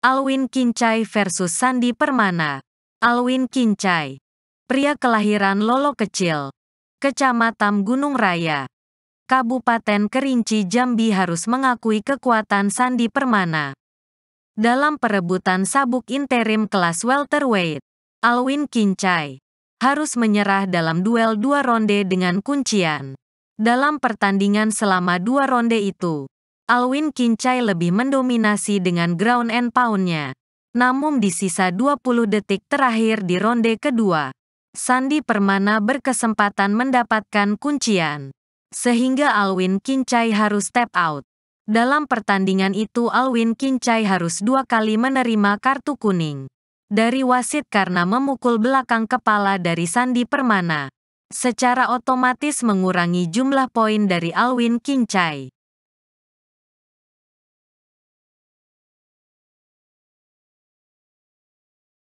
Alwin Kincai versus Sandi Permana. Alwin Kincai, pria kelahiran Lolo Kecil, Kecamatan Gunung Raya, Kabupaten Kerinci Jambi harus mengakui kekuatan Sandi Permana. Dalam perebutan sabuk interim kelas welterweight, Alwin Kincai harus menyerah dalam duel dua ronde dengan kuncian. Dalam pertandingan selama dua ronde itu, Alwin Kincai lebih mendominasi dengan ground and poundnya. Namun di sisa 20 detik terakhir di ronde kedua, Sandi Permana berkesempatan mendapatkan kuncian. Sehingga Alwin Kincai harus step out. Dalam pertandingan itu Alwin Kincai harus dua kali menerima kartu kuning dari wasit karena memukul belakang kepala dari Sandi Permana. Secara otomatis mengurangi jumlah poin dari Alwin Kincai.